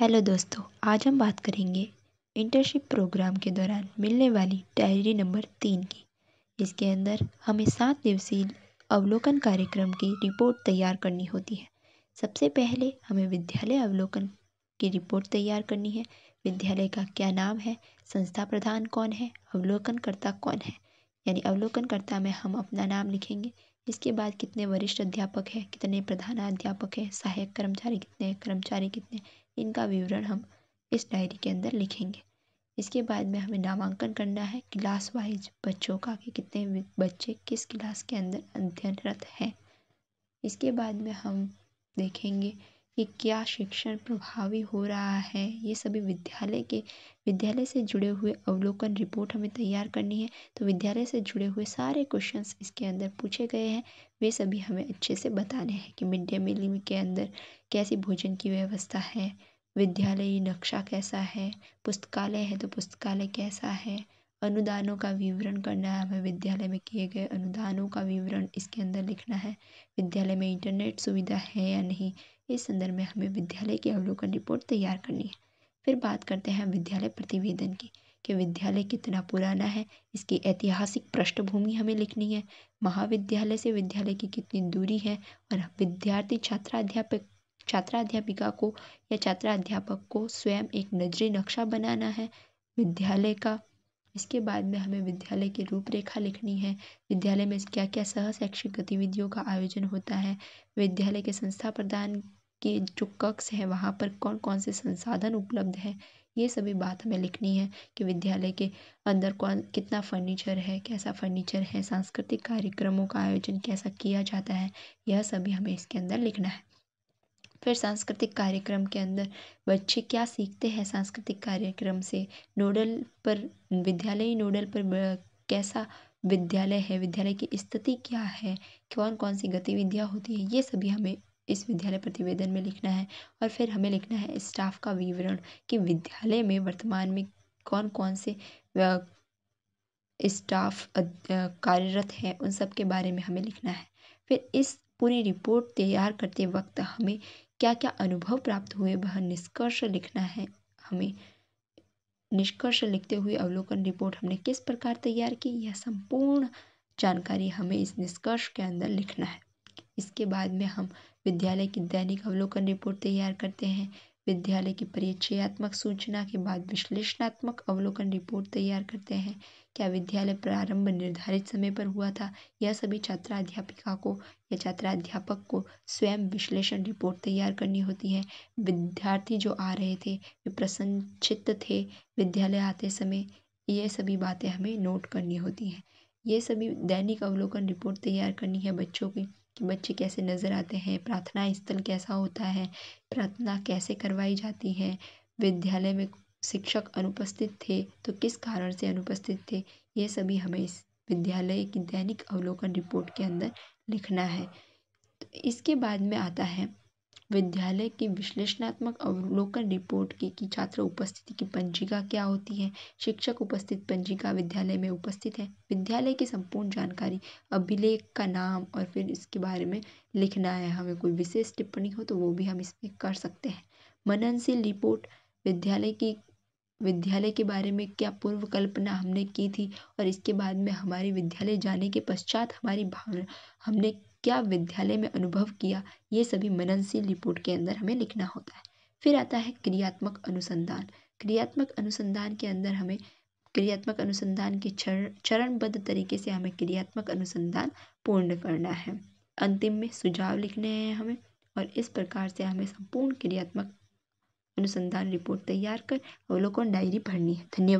hello दोस्तों आज हम बात करेंगे इंटर्नशिप प्रोग्राम के दौरान मिलने वाली डायरी नंबर तीन की इसके अंदर हमें सात दिवसीय अवलोकन कार्यक्रम की रिपोर्ट तैयार करनी होती है सबसे पहले हमें विद्यालय अवलोकन की रिपोर्ट तैयार करनी है विद्यालय का क्या नाम है संस्था प्रधान कौन है अवलोकनकर्ता कौन है यानी अवलोकनकर्ता में हम अपना नाम लिखेंगे इसके बाद कितने वरिष्ठ अध्यापक हैं कितने प्रधानाध्यापक हैं सहायक कर्मचारी कितने कर्मचारी कितने इनका विवरण हम इस डायरी के अंदर लिखेंगे इसके बाद में हमें नामांकन करना है क्लास वाइज बच्चों का कि कितने बच्चे किस क्लास के अंदर अध्ययनरत हैं इसके बाद में हम देखेंगे कि क्या शिक्षण प्रभावी हो रहा है ये सभी विद्यालय के विद्यालय से जुड़े हुए अवलोकन रिपोर्ट हमें तैयार करनी है तो विद्यालय से जुड़े हुए सारे क्वेश्चंस इसके अंदर पूछे गए हैं वे सभी हमें अच्छे से बताने हैं कि मिड डे मील के अंदर कैसी भोजन की व्यवस्था है विद्यालयी नक्शा कैसा है पुस्तकालय है तो पुस्तकालय कैसा है अनुदानों का विवरण करना है हमें विद्यालय में किए गए अनुदानों का विवरण इसके अंदर लिखना है विद्यालय में इंटरनेट सुविधा है या नहीं इस संदर्भ में हमें विद्यालय की अवलोकन रिपोर्ट तैयार करनी है फिर बात करते हैं विद्यालय प्रतिवेदन की कि विद्यालय कितना पुराना है इसकी ऐतिहासिक पृष्ठभूमि हमें लिखनी है महाविद्यालय से विद्यालय की कितनी दूरी है और विद्यार्थी छात्राध्यापक छात्राध्यापिका को या छात्राध्यापक को स्वयं एक नजरी नक्शा बनाना है विद्यालय का इसके बाद में हमें विद्यालय की रूपरेखा लिखनी है विद्यालय में क्या क्या सह शैक्षिक गतिविधियों का आयोजन होता है विद्यालय के संस्था प्रदान के जो कक्ष हैं वहाँ पर कौन कौन से संसाधन उपलब्ध हैं ये सभी बात हमें लिखनी है कि विद्यालय के अंदर कौन कितना फर्नीचर है कैसा फर्नीचर है सांस्कृतिक कार्यक्रमों का आयोजन कैसा किया जाता है यह सभी हमें इसके अंदर लिखना है फिर सांस्कृतिक कार्यक्रम के अंदर बच्चे क्या सीखते हैं सांस्कृतिक कार्यक्रम से नोडल पर विद्यालय नोडल पर कैसा विद्यालय है विद्यालय की स्थिति क्या है कौन कौन सी गतिविधियाँ होती हैं ये सभी हमें इस विद्यालय प्रतिवेदन में लिखना है और फिर हमें लिखना है स्टाफ का विवरण कि विद्यालय में वर्तमान में कौन कौन से स्टाफ कार्यरत हैं उन सब के बारे में हमें लिखना है फिर इस पूरी रिपोर्ट तैयार करते वक्त हमें क्या क्या अनुभव प्राप्त हुए वह निष्कर्ष लिखना है हमें निष्कर्ष लिखते हुए अवलोकन रिपोर्ट हमने किस प्रकार तैयार की यह संपूर्ण जानकारी हमें इस निष्कर्ष के अंदर लिखना है इसके बाद में हम विद्यालय की दैनिक अवलोकन रिपोर्ट तैयार करते हैं विद्यालय की परिचयात्मक सूचना के बाद विश्लेषणात्मक अवलोकन रिपोर्ट तैयार करते हैं क्या विद्यालय प्रारंभ निर्धारित समय पर हुआ था यह सभी छात्राध्यापिका को या छात्राध्यापक को स्वयं विश्लेषण रिपोर्ट तैयार करनी होती है विद्यार्थी जो आ रहे थे वे प्रसन्नचित्त थे विद्यालय आते समय ये सभी बातें हमें नोट करनी होती हैं ये सभी दैनिक अवलोकन रिपोर्ट तैयार करनी है बच्चों की कि बच्चे कैसे नज़र आते हैं प्रार्थना स्थल कैसा होता है प्रार्थना कैसे करवाई जाती है विद्यालय में शिक्षक अनुपस्थित थे तो किस कारण से अनुपस्थित थे ये सभी हमें इस विद्यालय की दैनिक अवलोकन रिपोर्ट के अंदर लिखना है तो इसके बाद में आता है विद्यालय की विश्लेषणात्मक अवलोकन रिपोर्ट की कि छात्र उपस्थिति की पंजिका क्या होती है शिक्षक उपस्थित पंजिका विद्यालय में उपस्थित है विद्यालय की संपूर्ण जानकारी अभिलेख का नाम और फिर इसके बारे में लिखना है हमें कोई विशेष टिप्पणी हो तो वो भी हम इसमें कर सकते हैं मननशील रिपोर्ट विद्यालय की विद्यालय के बारे में क्या पूर्व कल्पना हमने की थी और इसके बाद में हमारे विद्यालय जाने के पश्चात हमारी भावना हमने क्या विद्यालय में अनुभव किया ये सभी मननशील रिपोर्ट के अंदर हमें लिखना होता है फिर आता है क्रियात्मक अनुसंधान क्रियात्मक अनुसंधान के अंदर हमें क्रियात्मक अनुसंधान के चरण चरणबद्ध तरीके से हमें क्रियात्मक अनुसंधान पूर्ण करना है अंतिम में सुझाव लिखने हैं हमें और इस प्रकार से हमें संपूर्ण क्रियात्मक अनुसंधान रिपोर्ट तैयार कर अवलोकन डायरी भरनी है धन्यवाद